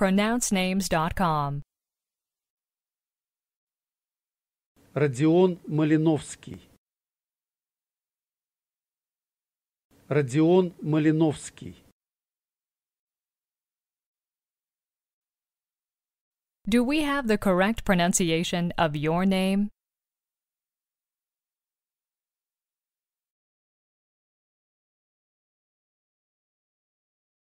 pronouncenames.com. Родион Малиновский. Родион Малиновский. Do we have the correct pronunciation of your name?